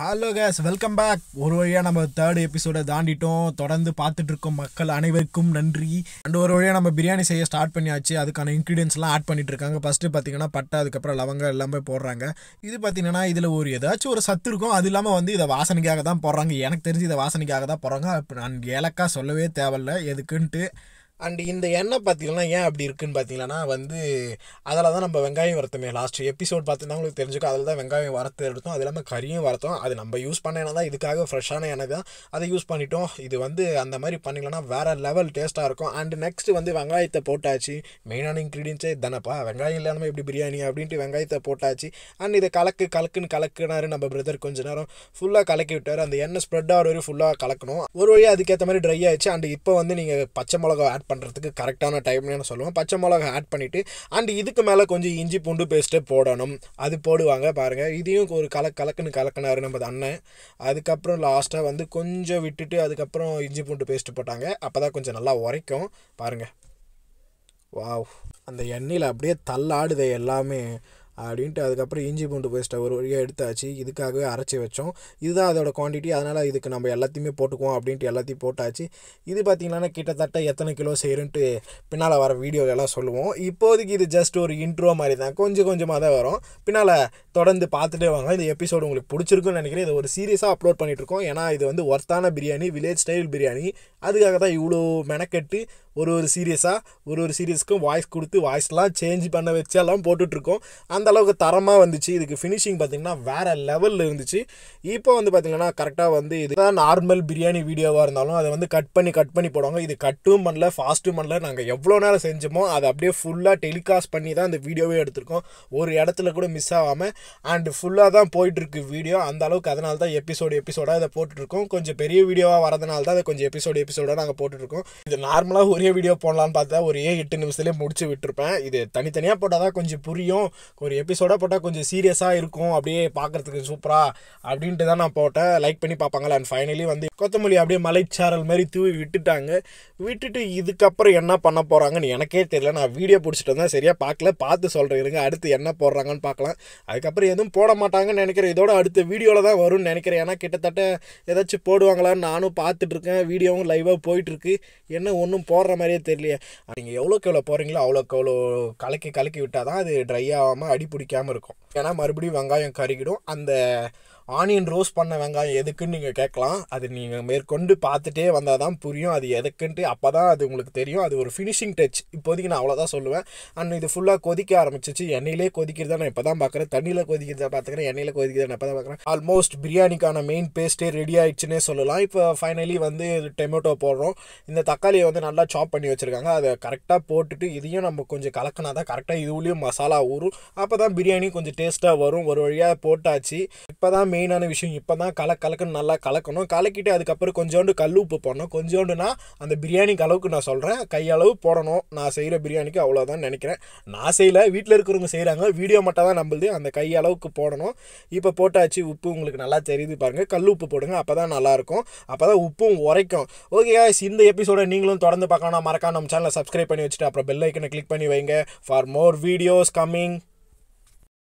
hello guys welcome back ஒரு வழியாக நம்ம தேர்ட் எபிசோடை தாண்டிட்டோம் தொடர்ந்து பார்த்துட்ருக்கோம் மக்கள் அனைவருக்கும் நன்றி அண்ட் ஒரு வழியாக நம்ம பிரியாணி செய்ய ஸ்டார்ட் பண்ணியாச்சு அதுக்கான இன்க்ரீடியன்ஸ்லாம் ஆட் இருக்காங்க ஃபஸ்ட்டு பார்த்தீங்கன்னா பட்டை அதுக்கப்புறம் லவங்கம் எல்லாமே போடுறாங்க இது பார்த்தீங்கன்னா இதில் ஒரு ஏதாச்சும் ஒரு சத்து இருக்கும் அது இல்லாமல் வந்து இதை வாசனைக்காக தான் போடுறாங்க எனக்கு தெரிஞ்சு இதை வாசனைக்காக தான் போடுறாங்க நான் ஏலக்காய் சொல்லவே தேவையில்லை எதுக்குன்ட்டு அண்டு இந்த எண்ணெய் பார்த்தீங்கன்னா ஏன் அப்படி இருக்குன்னு பார்த்தீங்கன்னா வந்து அதில் தான் நம்ம வெங்காயம் வரத்துமே லாஸ்ட் எபிசோட் பார்த்தீங்கன்னா உங்களுக்கு தெரிஞ்சுக்கோ அதில் தான் வெங்காயம் வரத்து எடுத்தோம் அது இல்லாமல் கறியும் வறுத்தோம் அது நம்ம யூஸ் பண்ண எண்ணெய் தான் இதுக்காக ஃப்ரெஷ்ஷான எண்ணெய் தான் அதை யூஸ் பண்ணிட்டோம் இது வந்து அந்த மாதிரி பண்ணிங்கன்னா வேறு லெவல் டேஸ்ட்டாக இருக்கும் அண்ட் நெக்ஸ்ட்டு வந்து வெங்காயத்தை போட்டாச்சு மெயினான இன்க்ரீடியன்ஸே தானப்பா வெங்காயம் இல்லாமல் எப்படி பிரியாணி அப்படின்ட்டு வெங்காயத்தை போட்டாச்சு அண்ட் இதை கலக்கு கலக்குன்னு கலக்குனாரு நம்ம பிரதர் கொஞ்ச நேரம் ஃபுல்லாக கலக்கி விட்டார் அந்த எண்ணெய் ஸ்ப்ரெட் ஆகிற வரையும் ஃபுல்லாக கலக்கணும் ஒரு வழியாக அதுக்கேற்ற மாதிரி ட்ரை ஆயிடுச்சு அண்ட் இப்போ வந்து நீங்கள் பச்சை மிளகா ஆட் பண்ணுறதுக்கு கரெக்டான டைம்னு நான் சொல்லுவேன் பச்சை மிளகா ஆட் பண்ணிவிட்டு அண்ட் இதுக்கு மேலே கொஞ்சம் இஞ்சி பூண்டு பேஸ்ட்டு போடணும் அது போடுவாங்க பாருங்கள் இதையும் ஒரு கலக் கலக்குன்னு கலக்கினார் நம்ம அண்ணன் அதுக்கப்புறம் லாஸ்ட்டாக வந்து கொஞ்சம் விட்டுட்டு அதுக்கப்புறம் இஞ்சி பூண்டு பேஸ்ட்டு போட்டாங்க அப்போ தான் கொஞ்சம் நல்லா உரைக்கும் பாருங்கள் வாவ் அந்த எண்ணெயில் அப்படியே தள்ளாடுதே எல்லாமே அப்படின்ட்டு அதுக்கப்புறம் இஞ்சி பூண்டு பேஸ்ட்டை ஒரு வழியாக எடுத்தாச்சு இதுக்காகவே அரைச்சி வச்சோம் இதுதான் அதோடய குவான்டிட்டி அதனால் இதுக்கு நம்ம எல்லாத்தையுமே போட்டுக்குவோம் அப்படின்ட்டு எல்லாத்தையும் போட்டாச்சு இது பார்த்திங்கன்னா கிட்டத்தட்ட எத்தனை கிலோ செய்கிறன்ட்டு பின்னால் வர எல்லாம் சொல்லுவோம் இப்போதைக்கு இது ஜஸ்ட் ஒரு இன்ட்ரோ மாதிரி தான் கொஞ்சம் கொஞ்சமாக தான் வரும் பின்னால் தொடர்ந்து பார்த்துட்டே வாங்க இந்த எபிசோடு உங்களுக்கு பிடிச்சிருக்குன்னு நினைக்கிறேன் இது ஒரு சீரியஸாக அப்லோட் பண்ணிகிட்ருக்கோம் ஏன்னா இது வந்து ஒர்த்தான பிரியாணி வில்லேஜ் ஸ்டைல் பிரியாணி அதுக்காக தான் இவ்வளோ மெனக்கெட்டு ஒரு ஒரு சீரியஸாக ஒரு ஒரு சீரியஸ்க்கும் வாய்ஸ் கொடுத்து வாய்ஸ்லாம் சேஞ்ச் பண்ண வச்சு எல்லாம் போட்டுட்ருக்கோம் அந்தளவுக்கு தரமாக வந்துச்சு இதுக்கு ஃபினிஷிங் பார்த்திங்கன்னா வேறு லெவலில் இருந்துச்சு இப்போ வந்து பார்த்திங்கன்னா கரெக்டாக வந்து இதுதான் நார்மல் பிரியாணி வீடியோவாக இருந்தாலும் அதை வந்து கட் பண்ணி கட் பண்ணி போடுவாங்க இது கட்டும் பண்ணல ஃபாஸ்ட்டும் பண்ணல நாங்கள் எவ்வளோ நேரம் செஞ்சோமோ அதை அப்படியே ஃபுல்லாக டெலிகாஸ்ட் பண்ணி தான் அந்த வீடியோவே எடுத்திருக்கோம் ஒரு இடத்துல கூட மிஸ் ஆகாமல் அண்டு ஃபுல்லாக தான் போயிட்டுருக்கு வீடியோ அந்த அளவுக்கு அதனால தான் எபிசோடு எபிசோடாக இதை போட்டுட்ருக்கோம் கொஞ்சம் பெரிய வீடியோவாக வரதுனால தான் அதை கொஞ்சம் எபிசோடு எபிசோடாக நாங்கள் போட்டுட்ருக்கோம் இது நார்மலாக ஒரே பெரிய வீடியோ போடலான்னு பார்த்தா ஒரு ஏ எட்டு நிமிஷத்துலேயே முடிச்சு விட்டுருப்பேன் இது தனித்தனியாக போட்டால் தான் கொஞ்சம் புரியும் ஒரு எபிசோடாக போட்டால் கொஞ்சம் சீரியஸாக இருக்கும் அப்படியே பார்க்குறதுக்கு சூப்பராக அப்படின்ட்டு தான் நான் போட்டேன் லைக் பண்ணி பார்ப்பாங்களா அண்ட் ஃபைனலி வந்து கொத்தமல்லி அப்படியே மலைச்சாரல் மாதிரி தூவி விட்டுட்டாங்க விட்டுட்டு இதுக்கப்புறம் என்ன பண்ண போகிறாங்கன்னு எனக்கே தெரியல நான் வீடியோ பிடிச்சிட்டு வந்தேன் சரியாக பார்க்கல பார்த்து சொல்கிறேன் இருங்க அடுத்து என்ன போடுறாங்கன்னு பார்க்கலாம் அதுக்கப்புறம் எதுவும் போட மாட்டாங்கன்னு நினைக்கிறேன் இதோட அடுத்த வீடியோவில் தான் வரும்னு நினைக்கிறேன் ஏன்னா கிட்டத்தட்ட ஏதாச்சும் போடுவாங்களான்னு நானும் பார்த்துட்ருக்கேன் வீடியோவும் லைவாக போயிட்டுருக்கு என்ன ஒன்றும் போடுற மாதிரியே தெரியலையே நீங்கள் எவ்வளோக்கு எவ்வளோ போகிறீங்களோ அவ்வளோக்கு அவ்வளோ கலக்கி கலக்கி விட்டால் தான் அது ட்ரை ஆகாமல் அடி பிடிக்காமல் இருக்கும் ஏன்னா மறுபடியும் வெங்காயம் கருகிடும் அந்த ஆனியன் ரோஸ் பண்ண வெங்காயம் எதுக்குன்னு நீங்கள் கேட்கலாம் அது நீங்கள் மேற்கொண்டு பார்த்துட்டே வந்தால் தான் புரியும் அது எதுக்குன்ட்டு அப்போ தான் அது உங்களுக்கு தெரியும் அது ஒரு ஃபினிஷிங் டச் இப்போதைக்கு நான் அவ்வளோதான் சொல்லுவேன் அண்ட் இது ஃபுல்லாக கொதிக்க ஆரம்பிச்சிச்சு எண்ணெயிலே கொதிக்கிறதா நான் இப்போ தான் பார்க்குறேன் தண்ணியில் கொதிக்கிறதா பார்த்துக்கிறேன் எண்ணெயில் கொதிக்கிறதா நான் இப்போ தான் பார்க்குறேன் ஆல்மோஸ்ட் பிரியாணிக்கான மெயின் பேஸ்ட்டே ரெடி ஆயிடுச்சுன்னே சொல்லலாம் இப்போ ஃபைனலி வந்து டொமேட்டோ போடுறோம் இந்த தக்காளியை வந்து நல்லா சாப் பண்ணி வச்சுருக்காங்க அதை கரெக்டாக போட்டுட்டு இதையும் நம்ம கொஞ்சம் கலக்கினா தான் கரெக்டாக இதுலேயும் மசாலா ஊறும் அப்போ தான் பிரியாணி கொஞ்சம் டேஸ்ட்டாக வரும் ஒரு வழியாக போட்டாச்சு இப்போ தான் மெயினான விஷயம் இப்போ தான் கலக்க கலக்கணும் நல்லா கலக்கணும் கலக்கிட்டு அதுக்கப்புறம் கொஞ்சோண்டு கல் உப்பு போடணும் கொஞ்சோண்டுனா அந்த பிரியாணிக்கு அளவுக்கு நான் சொல்கிறேன் கையளவு போடணும் நான் செய்கிற பிரியாணிக்கு அவ்வளோதான் நினைக்கிறேன் நான் செய்யலை வீட்டில் இருக்கிறவங்க செய்கிறாங்க வீடியோ மட்டும் தான் நம்மளுது அந்த கையளவுக்கு போடணும் இப்போ போட்டாச்சு உப்பு உங்களுக்கு நல்லா தெரியுது பாருங்கள் கல் உப்பு போடுங்க அப்போ தான் நல்லாயிருக்கும் அப்போ தான் உப்பும் உரைக்கும் ஓகே இந்த எபிசோட நீங்களும் தொடர்ந்து பார்க்கணும் மறக்காம நம்ம சேனலை சப்ஸ்கிரைப் பண்ணி வச்சுட்டு அப்புறம் பெல் ஐக்கனை கிளிக் பண்ணி வைங்க ஃபார் மோர் வீடியோஸ் கம்மிங்